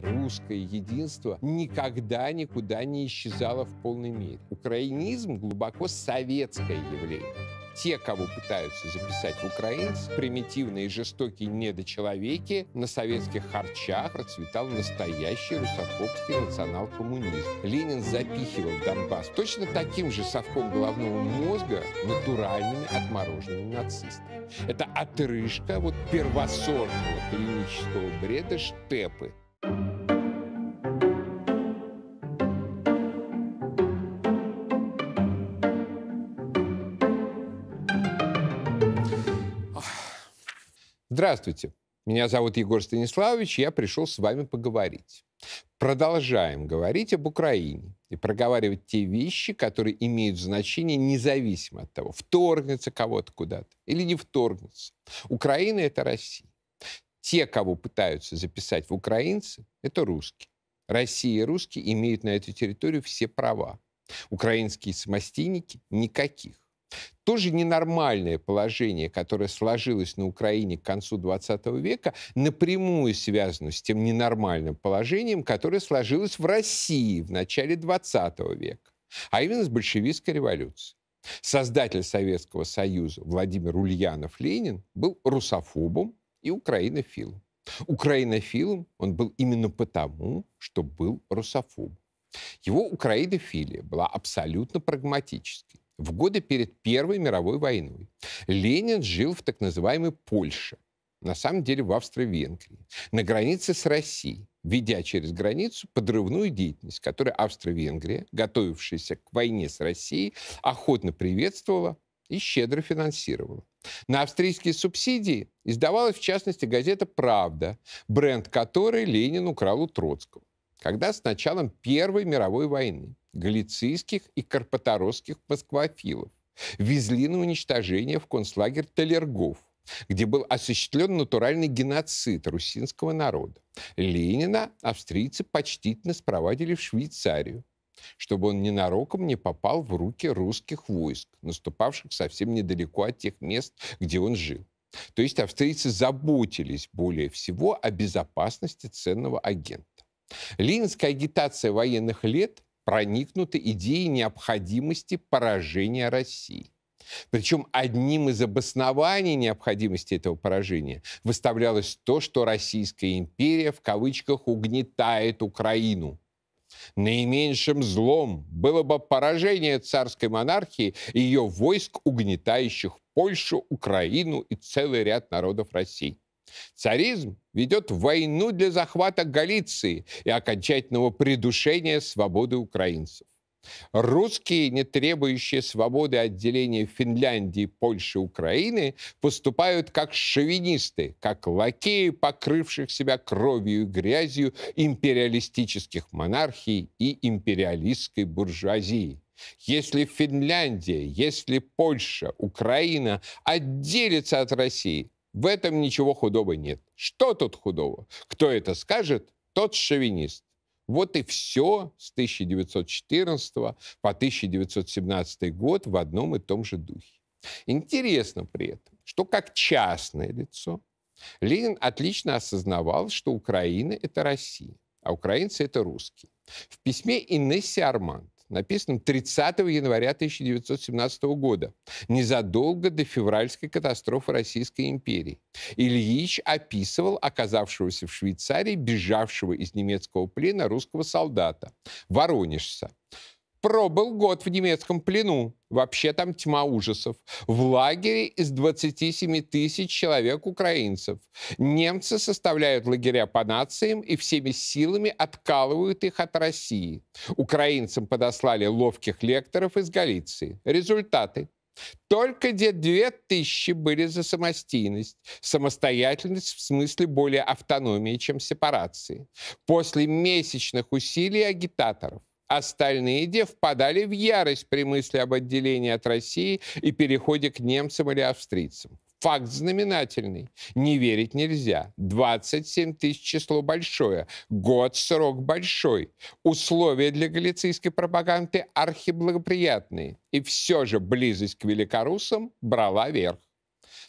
русское единство никогда никуда не исчезало в полной мере. Украинизм глубоко советское явление те, кого пытаются записать в украинцы, примитивные и жестокие недочеловеки, на советских харчах процветал настоящий русофобский национал-коммунизм. Ленин запихивал Донбасс точно таким же совком головного мозга натуральными отмороженными нацистами. Это отрыжка вот первосортного клинического бреда Штепы. Здравствуйте. Меня зовут Егор Станиславович, я пришел с вами поговорить. Продолжаем говорить об Украине и проговаривать те вещи, которые имеют значение независимо от того, вторгнется кого-то куда-то или не вторгнется. Украина — это Россия те, кого пытаются записать в украинцы, это русские. Россия и русские имеют на эту территорию все права. Украинские самостейники – никаких. Тоже ненормальное положение, которое сложилось на Украине к концу 20 века, напрямую связано с тем ненормальным положением, которое сложилось в России в начале 20 века, а именно с большевистской революцией. Создатель Советского Союза Владимир Ульянов-Ленин был русофобом и украинофилом. Украинофилом он был именно потому, что был русофоб. Его украинофилия была абсолютно прагматической. В годы перед Первой мировой войной Ленин жил в так называемой Польше, на самом деле в Австро-Венгрии, на границе с Россией, ведя через границу подрывную деятельность, которую Австро-Венгрия, готовившаяся к войне с Россией, охотно приветствовала и щедро финансировала. На австрийские субсидии издавалась, в частности, газета «Правда», бренд которой Ленин украл у Троцкого. Когда с началом Первой мировой войны галицийских и карпаторосских москвофилов везли на уничтожение в концлагерь Талергов, где был осуществлен натуральный геноцид русинского народа. Ленина австрийцы почтительно спровадили в Швейцарию, чтобы он ненароком не попал в руки русских войск, наступавших совсем недалеко от тех мест, где он жил. То есть австрийцы заботились более всего о безопасности ценного агента. Ленинская агитация военных лет проникнута идеей необходимости поражения России. Причем одним из обоснований необходимости этого поражения выставлялось то, что Российская империя в кавычках угнетает Украину, Наименьшим злом было бы поражение царской монархии и ее войск, угнетающих Польшу, Украину и целый ряд народов России. Царизм ведет войну для захвата Галиции и окончательного придушения свободы украинцев. Русские, не требующие свободы отделения Финляндии, Польши, Украины, поступают как шовинисты, как лакеи, покрывших себя кровью и грязью империалистических монархий и империалистской буржуазии. Если Финляндия, если Польша, Украина отделятся от России, в этом ничего худого нет. Что тут худого? Кто это скажет, тот шовинист. Вот и все с 1914 по 1917 год в одном и том же духе. Интересно при этом, что как частное лицо Ленин отлично осознавал, что Украина – это Россия, а украинцы – это русские. В письме Инессе Арман написанном 30 января 1917 года, незадолго до февральской катастрофы Российской империи. Ильич описывал оказавшегося в Швейцарии бежавшего из немецкого плена русского солдата, воронежца. Пробыл год в немецком плену. Вообще там тьма ужасов. В лагере из 27 тысяч человек украинцев. Немцы составляют лагеря по нациям и всеми силами откалывают их от России. Украинцам подослали ловких лекторов из Галиции. Результаты. Только где две тысячи были за самостийность. Самостоятельность в смысле более автономии, чем сепарации. После месячных усилий агитаторов Остальные де впадали в ярость при мысли об отделении от России и переходе к немцам или австрийцам. Факт знаменательный. Не верить нельзя. 27 тысяч число большое. Год срок большой. Условия для галицийской пропаганды архиблагоприятные. И все же близость к великорусам брала верх.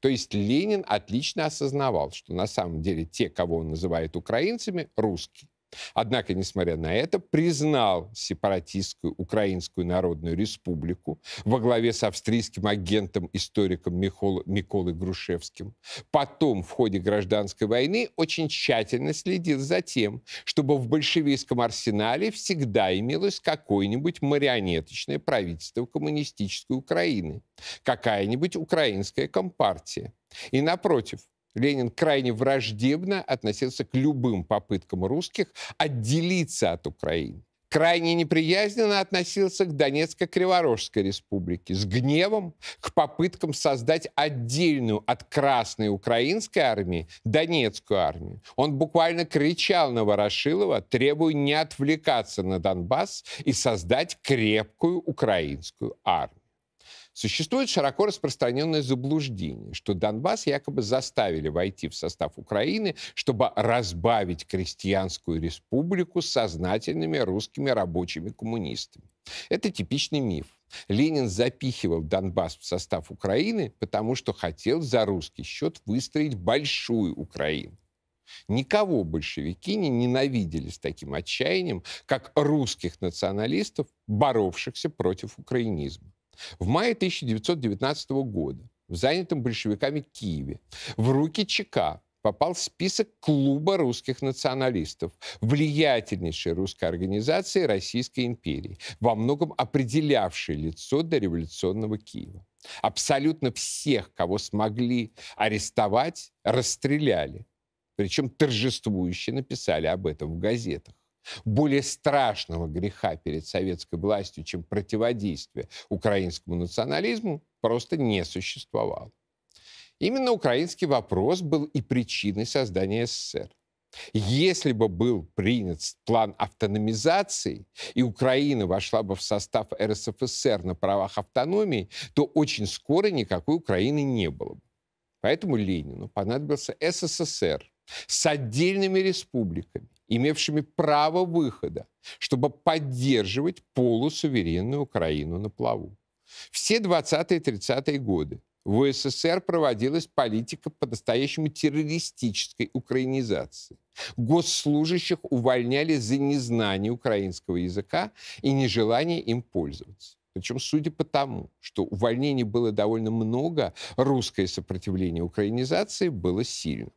То есть Ленин отлично осознавал, что на самом деле те, кого он называет украинцами, русские. Однако, несмотря на это, признал сепаратистскую Украинскую Народную Республику во главе с австрийским агентом-историком Микол... Миколой Грушевским. Потом, в ходе гражданской войны, очень тщательно следил за тем, чтобы в большевистском арсенале всегда имелось какое-нибудь марионеточное правительство коммунистической Украины, какая-нибудь украинская компартия. И напротив, Ленин крайне враждебно относился к любым попыткам русских отделиться от Украины. Крайне неприязненно относился к Донецко-Криворожской республике, с гневом к попыткам создать отдельную от Красной Украинской армии Донецкую армию. Он буквально кричал на Ворошилова, требуя не отвлекаться на Донбасс и создать крепкую украинскую армию. Существует широко распространенное заблуждение, что Донбасс якобы заставили войти в состав Украины, чтобы разбавить крестьянскую республику сознательными русскими рабочими коммунистами. Это типичный миф. Ленин запихивал Донбасс в состав Украины, потому что хотел за русский счет выстроить большую Украину. Никого большевики не ненавидели с таким отчаянием, как русских националистов, боровшихся против украинизма. В мае 1919 года в занятом большевиками Киеве в руки ЧК попал в список клуба русских националистов, влиятельнейшей русской организации Российской империи, во многом определявшей лицо дореволюционного Киева. Абсолютно всех, кого смогли арестовать, расстреляли. Причем торжествующе написали об этом в газетах более страшного греха перед советской властью, чем противодействие украинскому национализму, просто не существовало. Именно украинский вопрос был и причиной создания СССР. Если бы был принят план автономизации, и Украина вошла бы в состав РСФСР на правах автономии, то очень скоро никакой Украины не было бы. Поэтому Ленину понадобился СССР с отдельными республиками, имевшими право выхода, чтобы поддерживать полусуверенную Украину на плаву. Все 20-30-е годы в СССР проводилась политика по-настоящему террористической украинизации. Госслужащих увольняли за незнание украинского языка и нежелание им пользоваться. Причем, судя по тому, что увольнений было довольно много, русское сопротивление украинизации было сильным.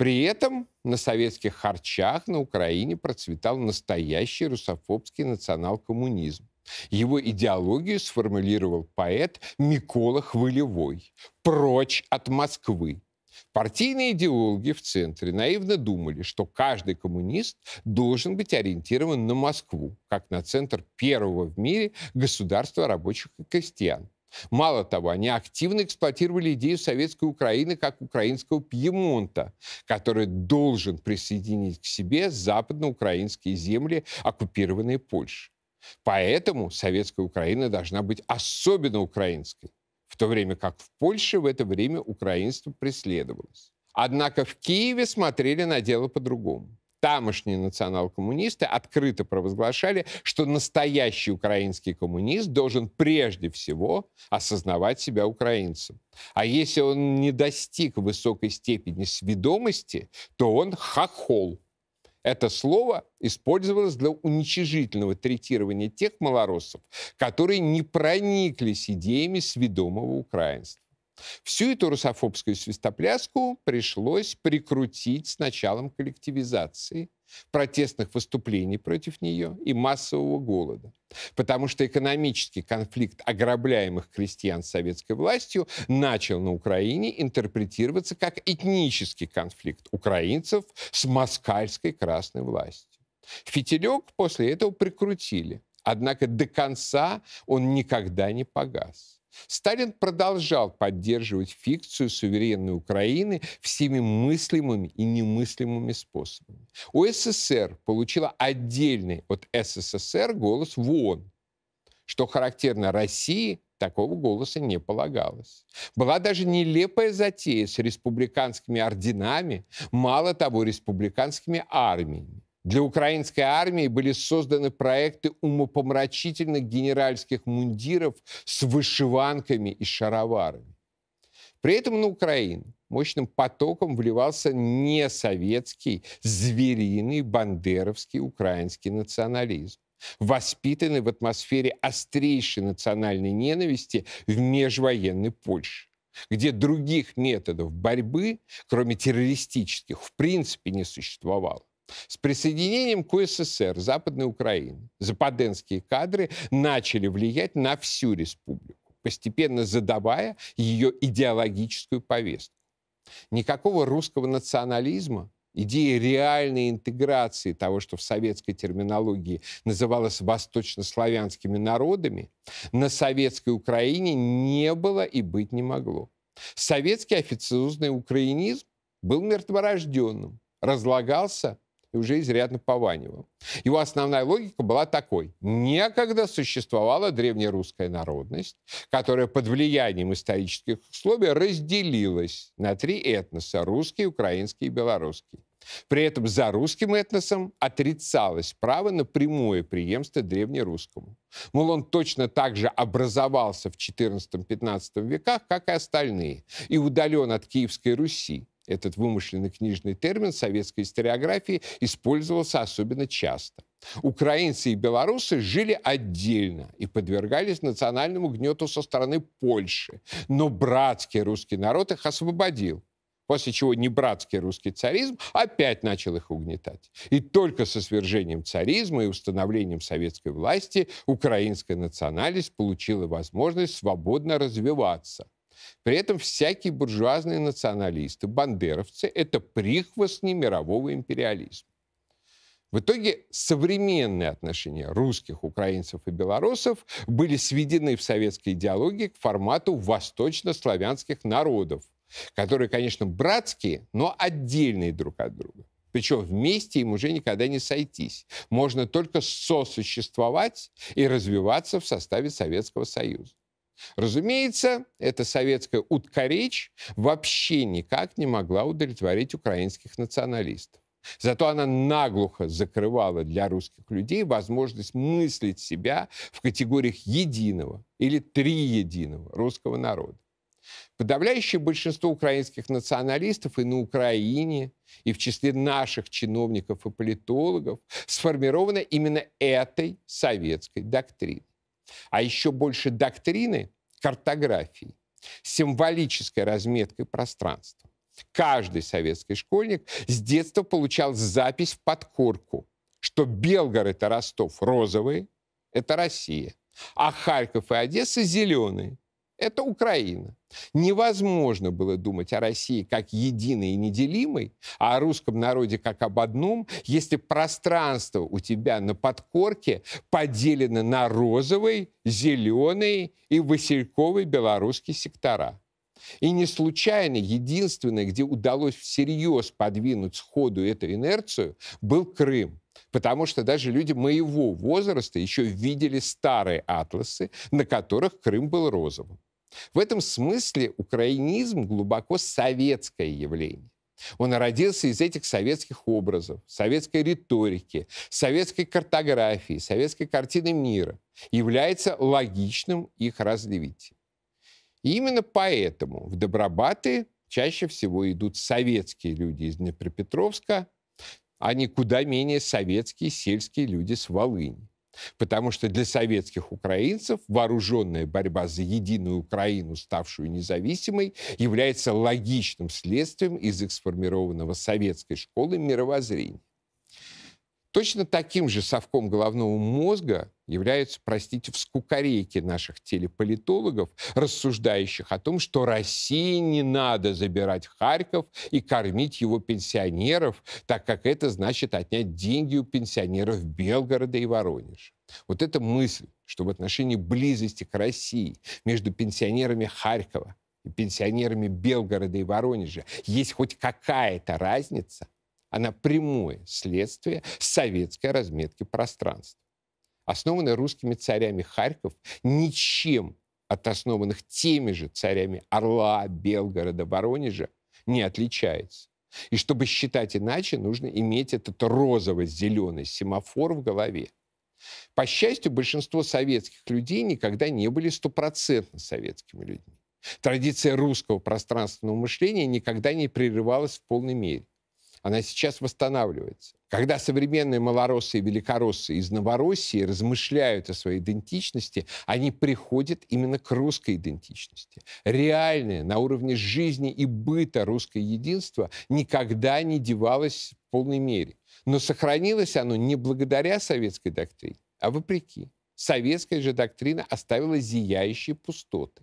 При этом на советских харчах на Украине процветал настоящий русофобский национал-коммунизм. Его идеологию сформулировал поэт Микола Хвылевой «Прочь от Москвы». Партийные идеологи в центре наивно думали, что каждый коммунист должен быть ориентирован на Москву, как на центр первого в мире государства рабочих и крестьян. Мало того, они активно эксплуатировали идею советской Украины как украинского Пьемонта, который должен присоединить к себе западноукраинские земли, оккупированные Польшей. Поэтому советская Украина должна быть особенно украинской, в то время как в Польше в это время украинство преследовалось. Однако в Киеве смотрели на дело по-другому тамошние национал-коммунисты открыто провозглашали, что настоящий украинский коммунист должен прежде всего осознавать себя украинцем. А если он не достиг высокой степени сведомости, то он хохол. Это слово использовалось для уничижительного третирования тех малороссов, которые не прониклись идеями сведомого украинства. Всю эту русофобскую свистопляску пришлось прикрутить с началом коллективизации, протестных выступлений против нее и массового голода. Потому что экономический конфликт ограбляемых крестьян советской властью начал на Украине интерпретироваться как этнический конфликт украинцев с москальской красной властью. Фитилек после этого прикрутили, однако до конца он никогда не погас. Сталин продолжал поддерживать фикцию суверенной Украины всеми мыслимыми и немыслимыми способами. У СССР получила отдельный от СССР голос в ООН. Что характерно России, такого голоса не полагалось. Была даже нелепая затея с республиканскими орденами, мало того, республиканскими армиями. Для украинской армии были созданы проекты умопомрачительных генеральских мундиров с вышиванками и шароварами. При этом на Украину мощным потоком вливался не советский, звериный, бандеровский украинский национализм, воспитанный в атмосфере острейшей национальной ненависти в межвоенной Польше где других методов борьбы, кроме террористических, в принципе не существовало. С присоединением к СССР Западной Украины западенские кадры начали влиять на всю республику, постепенно задавая ее идеологическую повестку. Никакого русского национализма идеи реальной интеграции того, что в советской терминологии называлось восточнославянскими народами, на советской Украине не было и быть не могло. Советский официозный украинизм был мертворожденным, разлагался и уже изрядно пованивал. Его основная логика была такой. Некогда существовала древнерусская народность, которая под влиянием исторических условий разделилась на три этноса – русский, украинский и белорусский. При этом за русским этносом отрицалось право на прямое преемство древнерусскому. Мол, он точно так же образовался в XIV-XV веках, как и остальные, и удален от Киевской Руси. Этот вымышленный книжный термин в советской историографии использовался особенно часто. Украинцы и белорусы жили отдельно и подвергались национальному гнету со стороны Польши. Но братский русский народ их освободил после чего небратский русский царизм опять начал их угнетать. И только со свержением царизма и установлением советской власти украинская национальность получила возможность свободно развиваться. При этом всякие буржуазные националисты, бандеровцы – это прихвостни мирового империализма. В итоге современные отношения русских, украинцев и белорусов были сведены в советской идеологии к формату восточнославянских народов, которые, конечно, братские, но отдельные друг от друга. Причем вместе им уже никогда не сойтись. Можно только сосуществовать и развиваться в составе Советского Союза. Разумеется, эта советская уткоречь вообще никак не могла удовлетворить украинских националистов. Зато она наглухо закрывала для русских людей возможность мыслить себя в категориях единого или триединого русского народа. Подавляющее большинство украинских националистов и на Украине, и в числе наших чиновников и политологов сформировано именно этой советской доктриной а еще больше доктрины картографии, символической разметкой пространства. Каждый советский школьник с детства получал запись в подкорку, что Белгород и Ростов розовые – это Россия, а Харьков и Одесса зеленые – это Украина. Невозможно было думать о России как единой и неделимой, а о русском народе как об одном, если пространство у тебя на подкорке поделено на розовый, зеленый и васильковый белорусский сектора. И не случайно единственное, где удалось всерьез подвинуть сходу эту инерцию, был Крым. Потому что даже люди моего возраста еще видели старые атласы, на которых Крым был розовым. В этом смысле украинизм глубоко советское явление. Он родился из этих советских образов, советской риторики, советской картографии, советской картины мира, является логичным их развитием. И именно поэтому в Добробаты чаще всего идут советские люди из Днепропетровска, а не куда менее советские сельские люди с Волыни. Потому что для советских украинцев вооруженная борьба за единую Украину, ставшую независимой, является логичным следствием из сформированного советской школы мировоззрения. Точно таким же совком головного мозга являются, простите, в скукорейке наших телеполитологов, рассуждающих о том, что России не надо забирать Харьков и кормить его пенсионеров, так как это значит отнять деньги у пенсионеров Белгорода и Воронежа. Вот эта мысль, что в отношении близости к России между пенсионерами Харькова и пенсионерами Белгорода и Воронежа есть хоть какая-то разница – она прямое следствие советской разметки пространства. Основанная русскими царями Харьков ничем от основанных теми же царями Орла, Белгорода, Воронежа не отличается. И чтобы считать иначе, нужно иметь этот розово-зеленый семафор в голове. По счастью, большинство советских людей никогда не были стопроцентно советскими людьми. Традиция русского пространственного мышления никогда не прерывалась в полной мере она сейчас восстанавливается. Когда современные малороссы и великороссы из Новороссии размышляют о своей идентичности, они приходят именно к русской идентичности. Реальное на уровне жизни и быта русское единство никогда не девалось в полной мере. Но сохранилось оно не благодаря советской доктрине, а вопреки. Советская же доктрина оставила зияющие пустоты.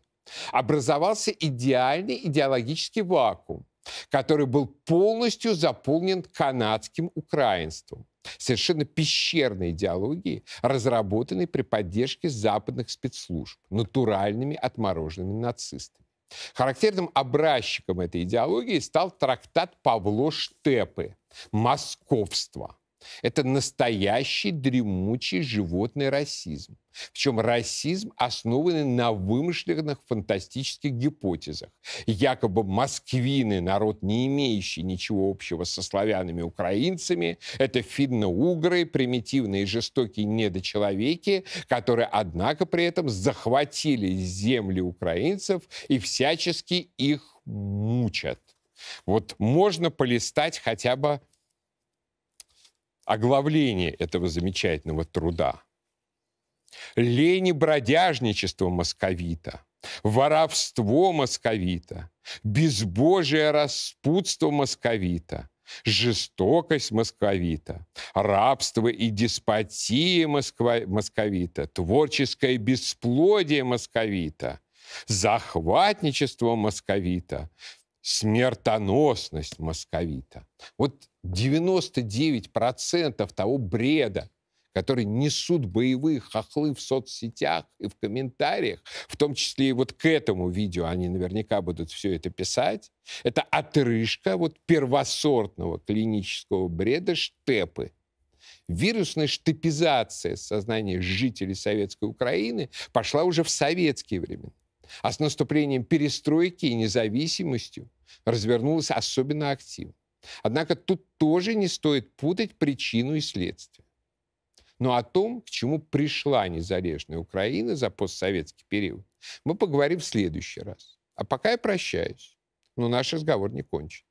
Образовался идеальный идеологический вакуум, который был полностью заполнен канадским украинством. Совершенно пещерной идеологии, разработанной при поддержке западных спецслужб, натуральными отмороженными нацистами. Характерным образчиком этой идеологии стал трактат Павло Штепы «Московство», это настоящий дремучий животный расизм. Причем расизм, основанный на вымышленных фантастических гипотезах. Якобы москвины, народ, не имеющий ничего общего со славянами украинцами, это финно-угры, примитивные и жестокие недочеловеки, которые, однако, при этом захватили земли украинцев и всячески их мучат. Вот можно полистать хотя бы оглавление этого замечательного труда. Лени бродяжничество московита, воровство московита, безбожие распутство московита, жестокость московита, рабство и деспотия москва- московита, творческое бесплодие московита – захватничество московита, смертоносность московита. Вот 99% того бреда, который несут боевые хохлы в соцсетях и в комментариях, в том числе и вот к этому видео, они наверняка будут все это писать, это отрыжка вот первосортного клинического бреда штепы. Вирусная штепизация сознания жителей советской Украины пошла уже в советские времена а с наступлением перестройки и независимостью развернулась особенно активно. Однако тут тоже не стоит путать причину и следствие. Но о том, к чему пришла незалежная Украина за постсоветский период, мы поговорим в следующий раз. А пока я прощаюсь, но наш разговор не кончен.